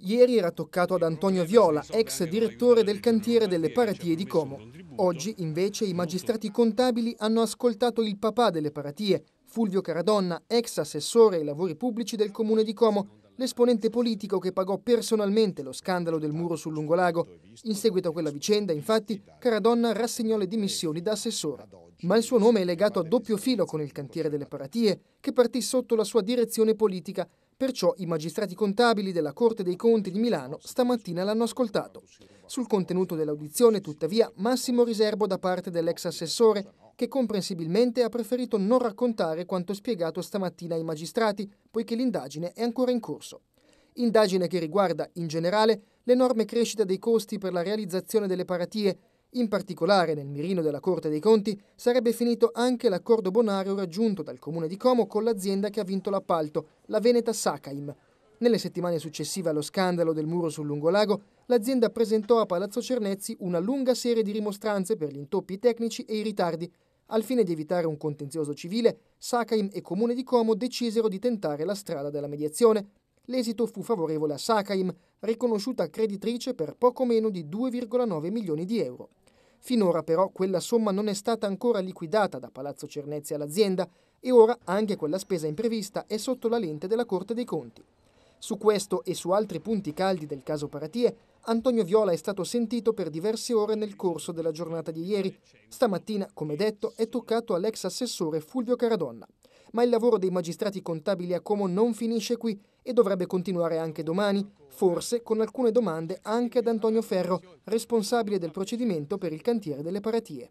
Ieri era toccato ad Antonio Viola, ex direttore del cantiere delle paratie di Como. Oggi, invece, i magistrati contabili hanno ascoltato il papà delle paratie, Fulvio Caradonna, ex assessore ai lavori pubblici del comune di Como, l'esponente politico che pagò personalmente lo scandalo del muro sul lungolago. In seguito a quella vicenda, infatti, Caradonna rassegnò le dimissioni da assessore. Ma il suo nome è legato a doppio filo con il cantiere delle paratie, che partì sotto la sua direzione politica Perciò i magistrati contabili della Corte dei Conti di Milano stamattina l'hanno ascoltato. Sul contenuto dell'audizione, tuttavia, massimo riservo da parte dell'ex assessore, che comprensibilmente ha preferito non raccontare quanto spiegato stamattina ai magistrati, poiché l'indagine è ancora in corso. Indagine che riguarda, in generale, l'enorme crescita dei costi per la realizzazione delle paratie in particolare, nel mirino della Corte dei Conti sarebbe finito anche l'accordo bonario raggiunto dal Comune di Como con l'azienda che ha vinto l'appalto, la Veneta Sacaim. Nelle settimane successive allo scandalo del muro sul lungolago, l'azienda presentò a Palazzo Cernezzi una lunga serie di rimostranze per gli intoppi tecnici e i ritardi. Al fine di evitare un contenzioso civile, Sacaim e Comune di Como decisero di tentare la strada della mediazione. L'esito fu favorevole a Sacaim, riconosciuta creditrice per poco meno di 2,9 milioni di euro. Finora però quella somma non è stata ancora liquidata da Palazzo Cernezzi all'azienda e ora anche quella spesa imprevista è sotto la lente della Corte dei Conti. Su questo e su altri punti caldi del caso Paratie, Antonio Viola è stato sentito per diverse ore nel corso della giornata di ieri. Stamattina, come detto, è toccato all'ex assessore Fulvio Caradonna. Ma il lavoro dei magistrati contabili a Como non finisce qui e dovrebbe continuare anche domani, forse con alcune domande anche ad Antonio Ferro, responsabile del procedimento per il cantiere delle paratie.